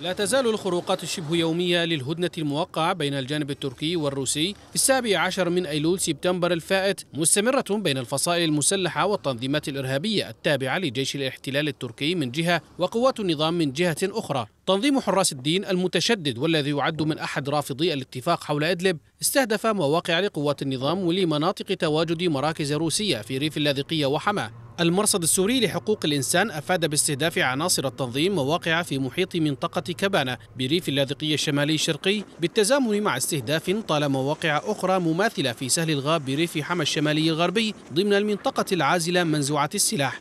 لا تزال الخروقات الشبه يومية للهدنة الموقعة بين الجانب التركي والروسي في السابع عشر من أيلول سبتمبر الفائت مستمرة بين الفصائل المسلحة والتنظيمات الإرهابية التابعة لجيش الاحتلال التركي من جهة وقوات النظام من جهة أخرى تنظيم حراس الدين المتشدد والذي يعد من أحد رافضي الاتفاق حول إدلب استهدف مواقع لقوات النظام ولمناطق تواجد مراكز روسية في ريف اللاذقية وحماه المرصد السوري لحقوق الإنسان أفاد باستهداف عناصر التنظيم مواقع في محيط منطقة كبانة بريف اللاذقية الشمالي الشرقي بالتزامن مع استهداف طال مواقع أخرى مماثلة في سهل الغاب بريف حما الشمالي الغربي ضمن المنطقة العازلة منزوعة السلاح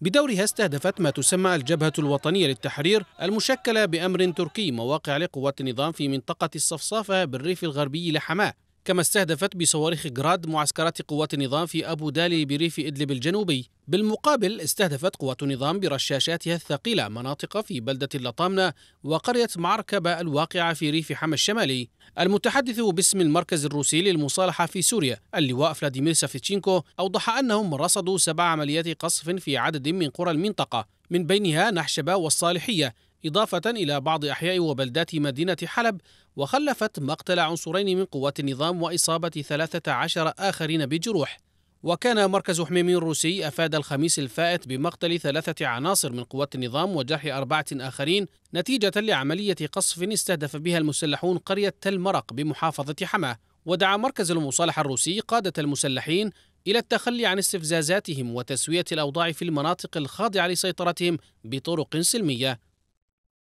بدورها استهدفت ما تسمى الجبهة الوطنية للتحرير المشكلة بأمر تركي مواقع لقوات النظام في منطقة الصفصافة بالريف الغربي لحماه كما استهدفت بصواريخ جراد معسكرات قوات النظام في أبو دالي بريف إدلب الجنوبي بالمقابل استهدفت قوات النظام برشاشاتها الثقيلة مناطق في بلدة اللطامنة وقرية معركبة الواقعة في ريف حما الشمالي المتحدث باسم المركز الروسي للمصالحة في سوريا اللواء فلاديمير سافيتشينكو أوضح أنهم رصدوا سبع عمليات قصف في عدد من قرى المنطقة من بينها نحشبة والصالحية إضافة إلى بعض أحياء وبلدات مدينة حلب وخلفت مقتل عنصرين من قوات النظام وإصابة 13 آخرين بجروح وكان مركز حميمي الروسي أفاد الخميس الفائت بمقتل ثلاثة عناصر من قوات النظام وجرح أربعة آخرين نتيجة لعملية قصف استهدف بها المسلحون قرية تل مرق بمحافظة حماة ودعا مركز المصالحة الروسي قادة المسلحين إلى التخلي عن استفزازاتهم وتسوية الأوضاع في المناطق الخاضعة لسيطرتهم بطرق سلمية